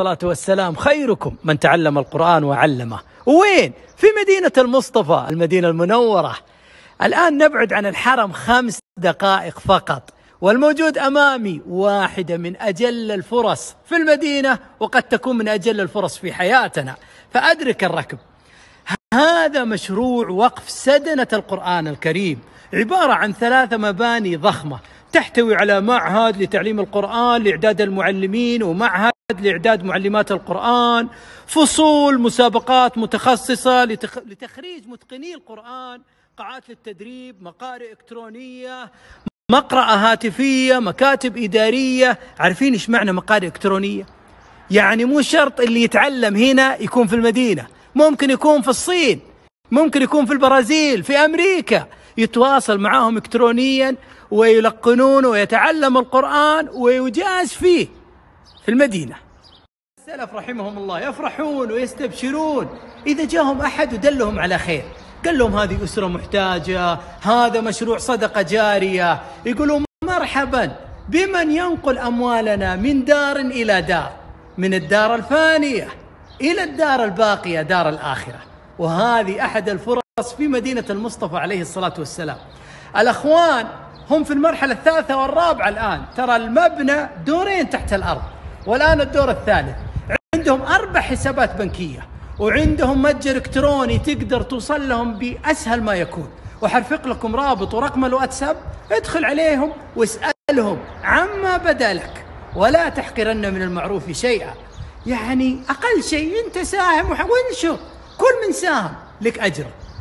الصلاة والسلام خيركم من تعلم القرآن وعلمه وين؟ في مدينة المصطفى المدينة المنورة الآن نبعد عن الحرم خمس دقائق فقط والموجود أمامي واحدة من أجل الفرص في المدينة وقد تكون من أجل الفرص في حياتنا فأدرك الركب هذا مشروع وقف سدنة القرآن الكريم عبارة عن ثلاثة مباني ضخمة تحتوي على معهد لتعليم القرآن لإعداد المعلمين ومعهد لإعداد معلمات القرآن فصول مسابقات متخصصة لتخريج متقني القرآن قاعات للتدريب مقارئ إلكترونية مقرأة هاتفية مكاتب إدارية عارفين إيش معنى مقارئ إلكترونية يعني مو شرط اللي يتعلم هنا يكون في المدينة ممكن يكون في الصين ممكن يكون في البرازيل في أمريكا يتواصل معاهم الكترونيا ويلقنون ويتعلم القران ويجاز فيه في المدينه. السلف رحمهم الله يفرحون ويستبشرون اذا جاهم احد ودلهم على خير، قال لهم هذه اسره محتاجه، هذا مشروع صدقه جاريه، يقولوا مرحبا بمن ينقل اموالنا من دار الى دار، من الدار الفانيه الى الدار الباقيه دار الاخره، وهذه احد الفرص القصص في مدينة المصطفى عليه الصلاة والسلام الأخوان هم في المرحلة الثالثة والرابعة الآن ترى المبنى دورين تحت الأرض والآن الدور الثالث عندهم أربع حسابات بنكية وعندهم متجر إلكتروني تقدر توصل لهم بأسهل ما يكون وحرفق لكم رابط ورقم الواتساب ادخل عليهم واسألهم عما بدا لك ولا تحقرن من المعروف شيئا يعني أقل شيء أنت ساهم وانشر كل من ساهم لك أجره